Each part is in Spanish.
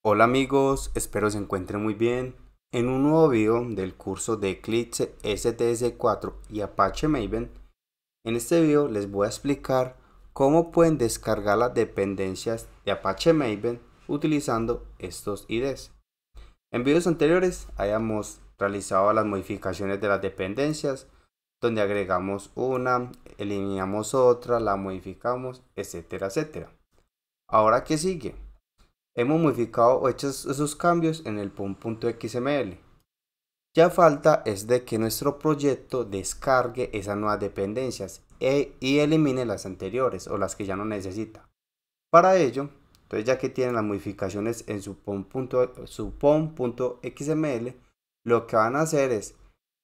Hola amigos, espero se encuentren muy bien. En un nuevo video del curso de Eclipse STS4 y Apache Maven, en este video les voy a explicar cómo pueden descargar las dependencias de Apache Maven utilizando estos IDs. En videos anteriores hayamos realizado las modificaciones de las dependencias, donde agregamos una, eliminamos otra, la modificamos, etcétera, etcétera. Ahora, ¿qué sigue? hemos modificado o hecho esos cambios en el pom.xml. Ya falta es de que nuestro proyecto descargue esas nuevas dependencias e, y elimine las anteriores o las que ya no necesita. Para ello, entonces ya que tienen las modificaciones en su pom.xml, lo que van a hacer es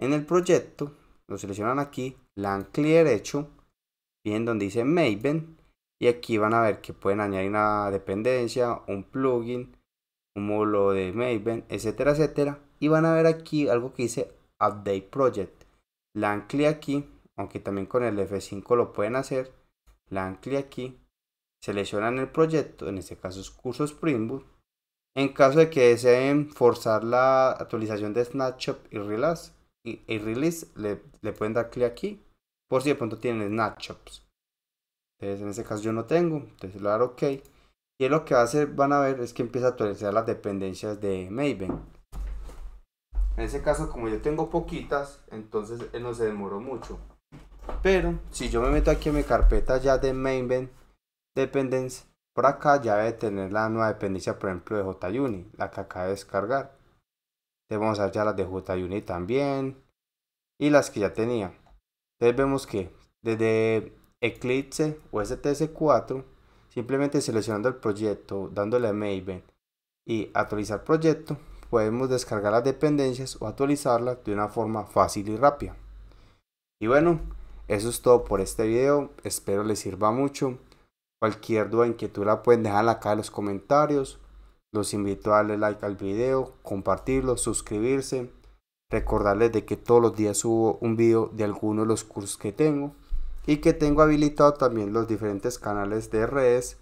en el proyecto, lo seleccionan aquí, dan clic derecho, bien donde dice Maven, y aquí van a ver que pueden añadir una dependencia, un plugin, un módulo de Maven, etcétera, etcétera. Y van a ver aquí algo que dice Update Project. Le dan clic aquí, aunque también con el F5 lo pueden hacer. Le dan clic aquí, seleccionan el proyecto, en este caso es Cursos Spring En caso de que deseen forzar la actualización de Snapshot y Release, y, release le, le pueden dar clic aquí, por si de pronto tienen Snapshots en ese caso yo no tengo, entonces le voy a OK. Y lo que va a hacer, van a ver, es que empieza a actualizar las dependencias de Maven. En ese caso, como yo tengo poquitas, entonces no se demoró mucho. Pero si yo me meto aquí en mi carpeta ya de Maven Dependence, por acá ya debe tener la nueva dependencia, por ejemplo, de JUnit la que acaba de descargar. Entonces vamos a ver ya las de JUnit también y las que ya tenía. Entonces vemos que desde Eclipse o STS4, simplemente seleccionando el proyecto, dándole a Maven y actualizar proyecto, podemos descargar las dependencias o actualizarlas de una forma fácil y rápida. Y bueno, eso es todo por este video, espero les sirva mucho. Cualquier duda, inquietud la pueden dejar acá en los comentarios. Los invito a darle like al video, compartirlo, suscribirse. Recordarles de que todos los días subo un video de alguno de los cursos que tengo y que tengo habilitado también los diferentes canales de redes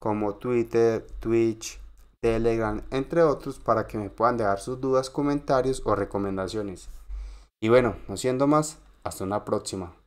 como Twitter, Twitch, Telegram, entre otros, para que me puedan dejar sus dudas, comentarios o recomendaciones. Y bueno, no siendo más, hasta una próxima.